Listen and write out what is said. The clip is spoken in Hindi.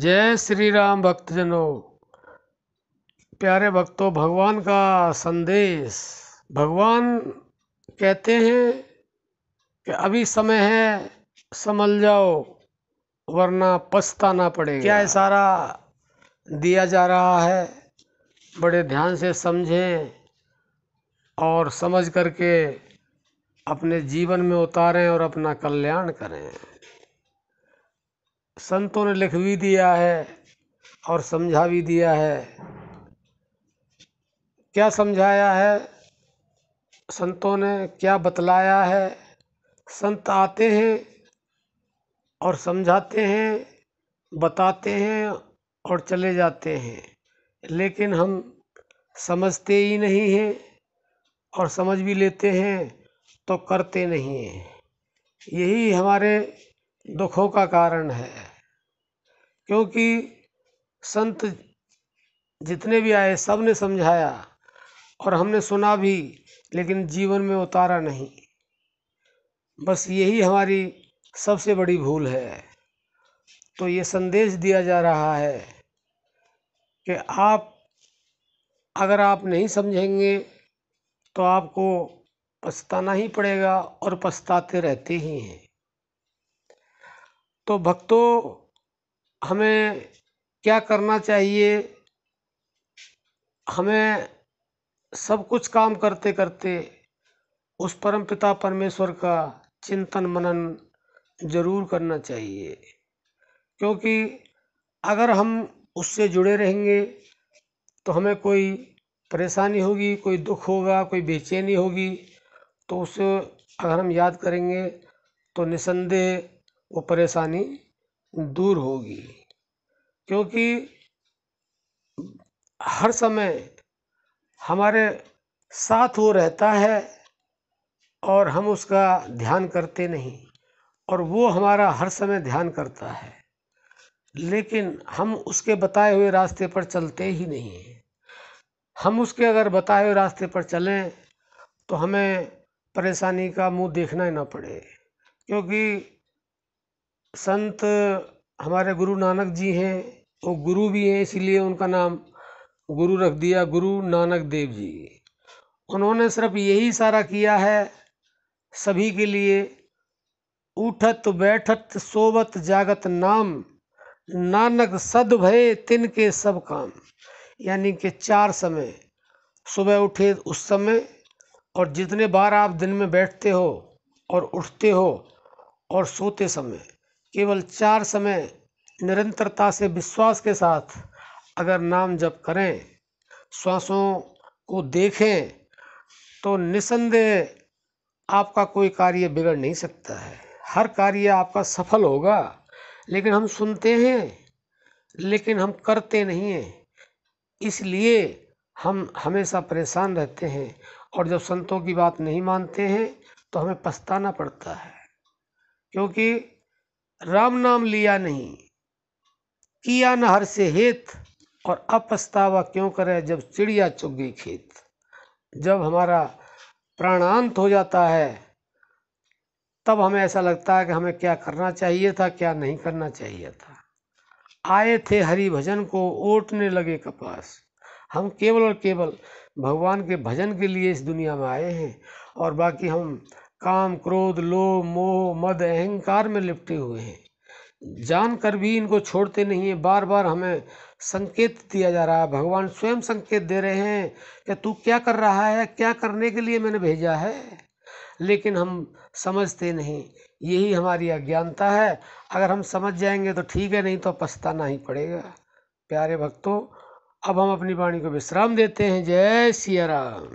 जय श्री राम भक्तजनों प्यारे भक्तों भगवान का संदेश भगवान कहते हैं कि अभी समय है समझ जाओ वरना पछताना पड़ेगा क्या इशारा दिया जा रहा है बड़े ध्यान से समझें और समझ करके अपने जीवन में उतारें और अपना कल्याण करें संतों ने लिख भी दिया है और समझा भी दिया है क्या समझाया है संतों ने क्या बतलाया है संत आते हैं और समझाते हैं बताते हैं और चले जाते हैं लेकिन हम समझते ही नहीं हैं और समझ भी लेते हैं तो करते नहीं हैं यही हमारे दुखों का कारण है क्योंकि संत जितने भी आए सब ने समझाया और हमने सुना भी लेकिन जीवन में उतारा नहीं बस यही हमारी सबसे बड़ी भूल है तो ये संदेश दिया जा रहा है कि आप अगर आप नहीं समझेंगे तो आपको पछताना ही पड़ेगा और पछताते रहते ही हैं तो भक्तों हमें क्या करना चाहिए हमें सब कुछ काम करते करते उस परम पिता परमेश्वर का चिंतन मनन जरूर करना चाहिए क्योंकि अगर हम उससे जुड़े रहेंगे तो हमें कोई परेशानी होगी कोई दुख होगा कोई बेचैनी होगी तो उसे अगर हम याद करेंगे तो निसंदेह वो परेशानी दूर होगी क्योंकि हर समय हमारे साथ वो रहता है और हम उसका ध्यान करते नहीं और वो हमारा हर समय ध्यान करता है लेकिन हम उसके बताए हुए रास्ते पर चलते ही नहीं हैं हम उसके अगर बताए हुए रास्ते पर चलें तो हमें परेशानी का मुंह देखना ही ना पड़े क्योंकि संत हमारे गुरु नानक जी हैं वो गुरु भी हैं इसीलिए उनका नाम गुरु रख दिया गुरु नानक देव जी उन्होंने सिर्फ यही सारा किया है सभी के लिए उठत बैठत सोवत जागत नाम नानक सद भय तिन के सब काम यानी कि चार समय सुबह उठे उस समय और जितने बार आप दिन में बैठते हो और उठते हो और सोते समय केवल चार समय निरंतरता से विश्वास के साथ अगर नाम जप करें श्वासों को देखें तो निसंदेह आपका कोई कार्य बिगड़ नहीं सकता है हर कार्य आपका सफल होगा लेकिन हम सुनते हैं लेकिन हम करते नहीं हैं इसलिए हम हमेशा परेशान रहते हैं और जब संतों की बात नहीं मानते हैं तो हमें पछताना पड़ता है क्योंकि राम नाम लिया नहीं किया न हर से हेत और अपस्तावा क्यों करे जब चिड़िया चुग गई खेत जब हमारा प्राणांत हो जाता है तब हमें ऐसा लगता है कि हमें क्या करना चाहिए था क्या नहीं करना चाहिए था आए थे हरि भजन को ओटने लगे कपास हम केवल और केवल भगवान के भजन के लिए इस दुनिया में आए हैं और बाकी हम काम क्रोध लोभ मोह मद अहंकार में लिपटे हुए हैं जानकर भी इनको छोड़ते नहीं है बार बार हमें संकेत दिया जा रहा है भगवान स्वयं संकेत दे रहे हैं कि तू क्या कर रहा है क्या करने के लिए मैंने भेजा है लेकिन हम समझते नहीं यही हमारी अज्ञानता है अगर हम समझ जाएंगे तो ठीक है नहीं तो पछताना ही पड़ेगा प्यारे भक्तों अब हम अपनी वाणी को विश्राम देते हैं जय सिया राम